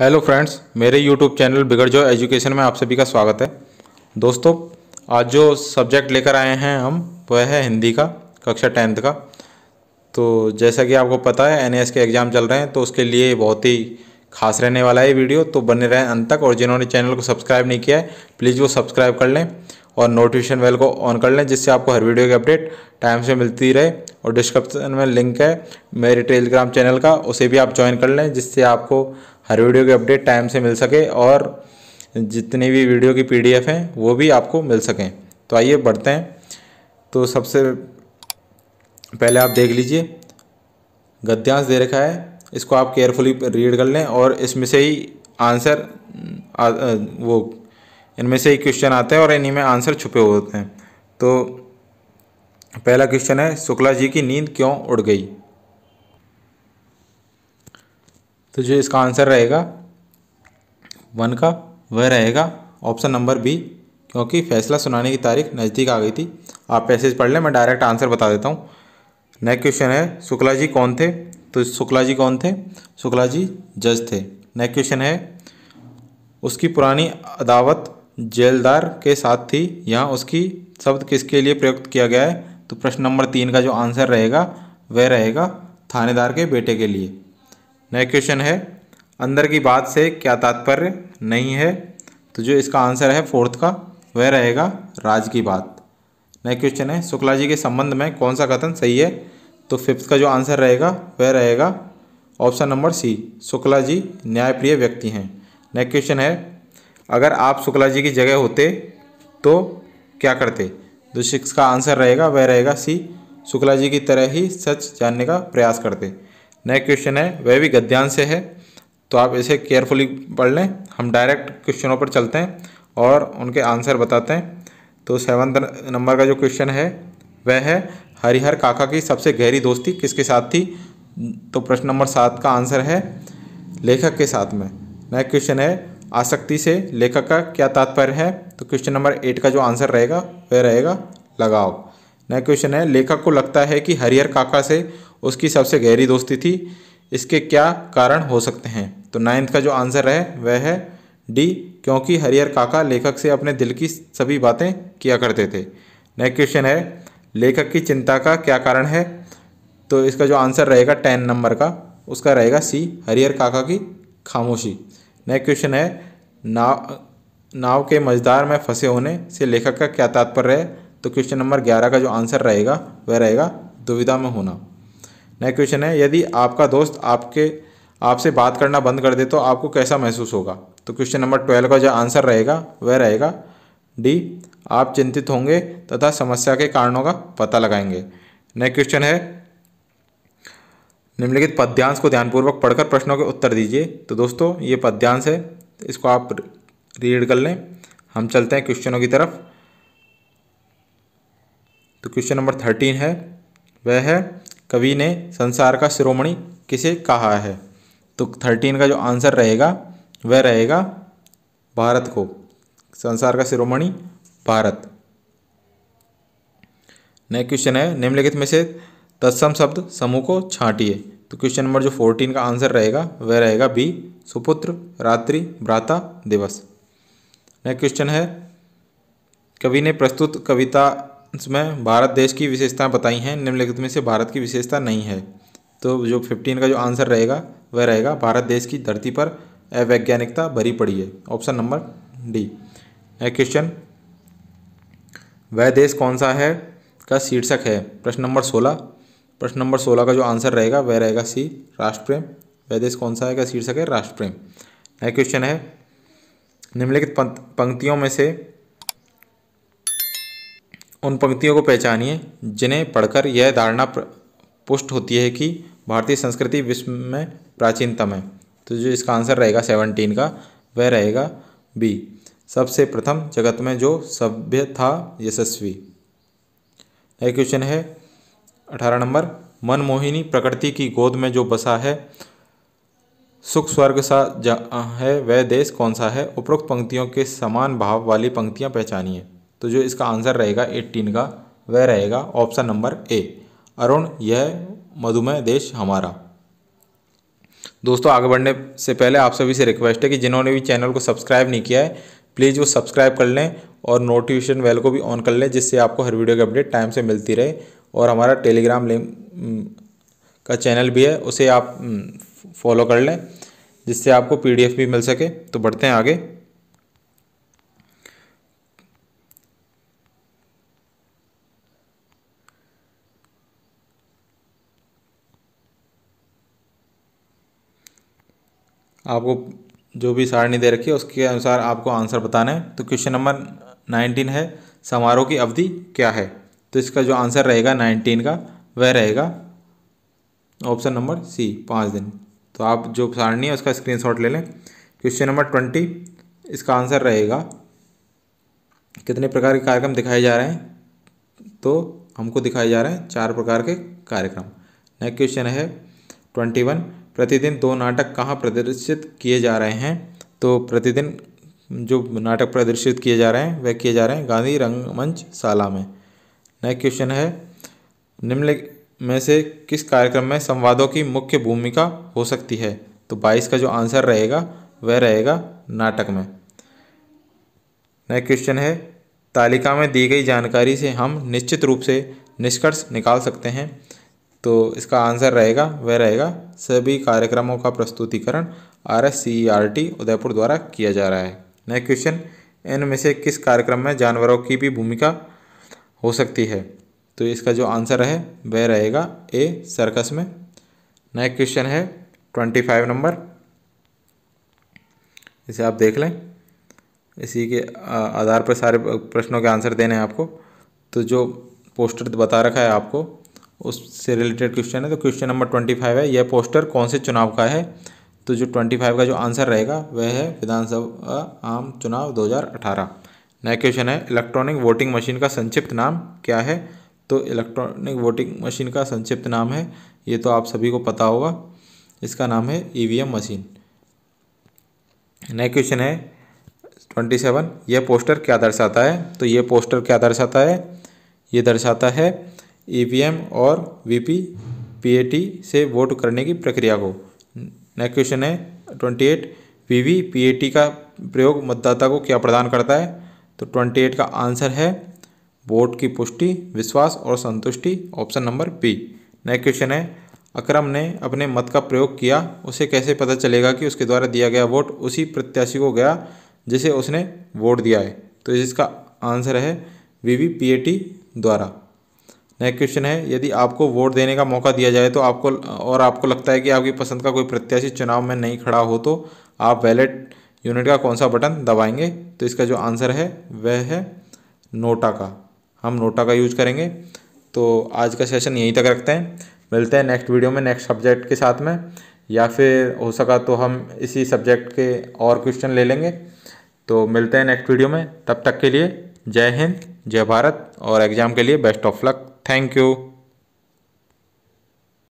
Hello friends मेरे YouTube channel बिगड़ जो एजुकेशन में आप सभी का स्वागत है दोस्तों आज जो सब्जेक्ट लेकर आए हैं हम वह है हिंदी का कक्षा टेंथ का तो जैसा कि आपको पता है एन के एग्ज़ाम चल रहे हैं तो उसके लिए बहुत ही खास रहने वाला है वीडियो तो बने रहें अंत तक और जिन्होंने चैनल को सब्सक्राइब नहीं किया है प्लीज़ वो सब्सक्राइब कर लें और नोटिफिकेशन बेल को ऑन कर लें जिससे आपको हर वीडियो की अपडेट टाइम से मिलती रहे और डिस्क्रिप्शन में लिंक है मेरे टेलीग्राम चैनल का उसे भी आप ज्वाइन कर लें जिससे आपको हर वीडियो के अपडेट टाइम से मिल सके और जितनी भी वीडियो की पीडीएफ हैं वो भी आपको मिल सकें तो आइए बढ़ते हैं तो सबसे पहले आप देख लीजिए गद्यांश दे रखा है इसको आप केयरफुली रीड कर लें और इसमें से ही आंसर आ, वो इनमें से ही क्वेश्चन आते हैं और इन्हीं में आंसर छुपे होते हैं तो पहला क्वेश्चन है शुक्ला जी की नींद क्यों उड़ गई तो जो इसका आंसर रहेगा वन का वह रहेगा ऑप्शन नंबर बी क्योंकि फैसला सुनाने की तारीख नज़दीक आ गई थी आप पैसेज पढ़ लें मैं डायरेक्ट आंसर बता देता हूँ नेक्स्ट क्वेश्चन है शुक्ला जी कौन थे तो शुक्ला जी कौन थे शुक्ला जी जज थे नेक्स्ट क्वेश्चन है उसकी पुरानी अदावत जेलदार के साथ थी यहाँ उसकी शब्द किसके लिए प्रयुक्त किया गया है तो प्रश्न नंबर तीन का जो आंसर रहेगा वह रहेगा थानेदार के बेटे के लिए नेक्स्ट क्वेश्चन है अंदर की बात से क्या तात्पर्य नहीं है तो जो इसका आंसर है फोर्थ का वह रहेगा राज की बात नेक्स्ट क्वेश्चन है शुक्ला जी के संबंध में कौन सा कथन सही है तो फिफ्थ का जो आंसर रहेगा वह रहेगा option number C Shukla ji न्यायप्रिय व्यक्ति हैं नेक्स्ट क्वेश्चन है अगर आप शुक्ला जी की जगह होते तो क्या करते जो तो सिक्स का आंसर रहेगा वह रहेगा सी शुक्ला जी की तरह ही सच जानने का प्रयास करते नेक्स्ट क्वेश्चन है वह भी गद्यांश से है तो आप इसे केयरफुली पढ़ लें हम डायरेक्ट क्वेश्चनों पर चलते हैं और उनके आंसर बताते हैं तो सेवन्थ नंबर का जो क्वेश्चन है वह है हरिहर काका की सबसे गहरी दोस्ती किसके साथ थी तो प्रश्न नंबर सात का आंसर है लेखक के साथ में नेक्स्ट क्वेश्चन है आसक्ति से लेखक का क्या तात्पर्य है तो क्वेश्चन नंबर एट का जो आंसर रहेगा वह रहेगा लगाव नेक्स्ट क्वेश्चन है लेखक को लगता है कि हरिहर काका से उसकी सबसे गहरी दोस्ती थी इसके क्या कारण हो सकते हैं तो नाइन्थ का जो आंसर है वह है डी क्योंकि हरिहर काका लेखक से अपने दिल की सभी बातें किया करते थे नेक्स्ट क्वेश्चन है लेखक की चिंता का क्या कारण है तो इसका जो आंसर रहेगा टेन नंबर का उसका रहेगा सी हरिहर काका की खामोशी नेक्स्ट क्वेश्चन है नाव नाव के मझदार में फंसे होने से लेखक का क्या तात्पर्य है तो क्वेश्चन नंबर ग्यारह का जो आंसर रहेगा वह रहेगा दुविधा में होना नेक्स्ट क्वेश्चन है यदि आपका दोस्त आपके आपसे बात करना बंद कर दे तो आपको कैसा महसूस होगा तो क्वेश्चन नंबर ट्वेल्व का जो आंसर रहेगा वह रहेगा डी आप चिंतित होंगे तथा समस्या के कारणों का पता लगाएंगे नेक्स्ट क्वेश्चन है निम्नलिखित पद्यांश को ध्यानपूर्वक पढ़कर प्रश्नों के उत्तर दीजिए तो दोस्तों ये पद्यांश है इसको आप रीड कर लें हम चलते हैं क्वेश्चनों की तरफ तो क्वेश्चन नंबर थर्टीन है वह है कवि ने संसार का शिरोमणि किसे कहा है तो थर्टीन का जो आंसर रहेगा वह रहेगा भारत को संसार का शिरोमणि भारत नेक्स्ट क्वेश्चन है निम्नलिखित में से तत्सम शब्द समूह को छांटिए तो क्वेश्चन नंबर जो फोर्टीन का आंसर रहेगा वह रहेगा बी सुपुत्र रात्रि भ्राता दिवस नेक्स्ट क्वेश्चन है कवि ने प्रस्तुत कविता इसमें भारत देश की विशेषताएं बताई हैं निम्नलिखित में से भारत की विशेषता नहीं है तो जो फिफ्टीन का जो आंसर रहेगा वह रहेगा भारत देश की धरती पर अवैज्ञानिकता भरी पड़ी है ऑप्शन नंबर डी क्वेश्चन वह देश कौन सा है का शीर्षक है प्रश्न नंबर सोलह प्रश्न नंबर सोलह का जो आंसर रहेगा वह रहेगा सी राष्ट्रप्रेम वह देश कौन सा है का शीर्षक है राष्ट्रप्रेम प्रेम नेक्स्ट क्वेश्चन है निम्नलिखित पंक्तियों में से उन पंक्तियों को पहचानिए जिन्हें पढ़कर यह धारणा पुष्ट होती है कि भारतीय संस्कृति विश्व में प्राचीनतम है तो जो इसका आंसर रहेगा सेवनटीन का वह रहेगा बी सबसे प्रथम जगत में जो सभ्य था यशस्वी नया क्वेश्चन है अठारह नंबर मनमोहिनी प्रकृति की गोद में जो बसा है सुख स्वर्ग सा है वह देश कौन सा है उपरोक्त पंक्तियों के समान भाव वाली पंक्तियां पहचानिए तो जो इसका आंसर रहेगा एट्टीन का वह रहेगा ऑप्शन नंबर ए अरुण यह मधुमेह देश हमारा दोस्तों आगे बढ़ने से पहले आप सभी से रिक्वेस्ट है कि जिन्होंने भी चैनल को सब्सक्राइब नहीं किया है प्लीज़ वो सब्सक्राइब कर लें और नोटिफिकेशन बेल को भी ऑन कर लें जिससे आपको हर वीडियो की अपडेट टाइम से मिलती रहे और हमारा टेलीग्राम हम्म, लिंक का चैनल भी है उसे आप फॉलो हम्म, कर लें जिससे आपको पीडीएफ भी मिल सके तो बढ़ते हैं आगे आपको जो भी सारणी दे रखी है उसके अनुसार आपको आंसर बताना है तो क्वेश्चन नंबर नाइनटीन है समारोह की अवधि क्या है तो इसका जो आंसर रहेगा नाइनटीन का वह रहेगा ऑप्शन नंबर सी पाँच दिन तो आप जो सारणी है उसका स्क्रीन ले लें क्वेश्चन नंबर ट्वेंटी इसका आंसर रहेगा कितने प्रकार के कार्यक्रम दिखाए जा रहे हैं तो हमको दिखाए जा रहे हैं चार प्रकार के कार्यक्रम नेक्स्ट क्वेश्चन है ट्वेंटी वन प्रतिदिन दो नाटक कहाँ प्रदर्शित किए जा रहे हैं तो प्रतिदिन जो नाटक प्रदर्शित किए जा रहे हैं वह किए जा रहे हैं गांधी रंगमंच शाला में नेक्स्ट क्वेश्चन है निम्नलिखित में से किस कार्यक्रम में संवादों की मुख्य भूमिका हो सकती है तो 22 का जो आंसर रहेगा वह रहेगा नाटक में नेक्स्ट क्वेश्चन है तालिका में दी गई जानकारी से हम निश्चित रूप से निष्कर्ष निकाल सकते हैं तो इसका आंसर रहेगा वह रहेगा सभी कार्यक्रमों का प्रस्तुतिकरण R S C R T Udaipur द्वारा किया जा रहा है नेक्स्ट क्वेश्चन इनमें से किस कार्यक्रम में जानवरों की भी भूमिका हो सकती है तो इसका जो आंसर है वह रहेगा ए सर्कस में नेक्स्ट क्वेश्चन है ट्वेंटी फाइव नंबर इसे आप देख लें इसी के आधार पर सारे प्रश्नों के आंसर देने हैं आपको तो जो पोस्टर बता रखा है आपको उससे रिलेटेड क्वेश्चन है तो क्वेश्चन नंबर ट्वेंटी फाइव है यह पोस्टर कौन से चुनाव का है तो जो ट्वेंटी फाइव का जो आंसर रहेगा वह है विधानसभा आम चुनाव दो हज़ार अठारह नया क्वेश्चन है इलेक्ट्रॉनिक वोटिंग मशीन का संक्षिप्त नाम क्या है तो इलेक्ट्रॉनिक वोटिंग मशीन का संक्षिप्त नाम है ये तो आप सभी को पता होगा इसका नाम है ई मशीन नया क्वेश्चन है ट्वेंटी सेवन यह पोस्टर क्या दर्शाता है तो ये पोस्टर क्या दर्शाता है ये दर्शाता है ई e और वी पी से वोट करने की प्रक्रिया को नेक्स्ट क्वेश्चन है twenty eight V V P A T का प्रयोग मतदाता को क्या प्रदान करता है तो ट्वेंटी एट का आंसर है वोट की पुष्टि विश्वास और संतुष्टि option number B next question है अक्रम ने अपने मत का प्रयोग किया उसे कैसे पता चलेगा कि उसके द्वारा दिया गया वोट उसी प्रत्याशी को गया जिसे उसने वोट दिया है तो इसका आंसर है V V P A T द्वारा नेक्स्ट क्वेश्चन है यदि आपको वोट देने का मौका दिया जाए तो आपको और आपको लगता है कि आपकी पसंद का कोई प्रत्याशी चुनाव में नहीं खड़ा हो तो आप बैलेट यूनिट का कौन सा बटन दबाएंगे तो इसका जो आंसर है वह है नोटा का हम नोटा का यूज करेंगे तो आज का सेशन यहीं तक रखते हैं मिलते हैं नेक्स्ट वीडियो में नेक्स्ट सब्जेक्ट के साथ में या फिर हो सका तो हम इसी सब्जेक्ट के और क्वेश्चन ले लेंगे तो मिलते हैं नेक्स्ट वीडियो में तब तक के लिए जय हिंद जय भारत और एग्ज़ाम के लिए best of luck Thank you.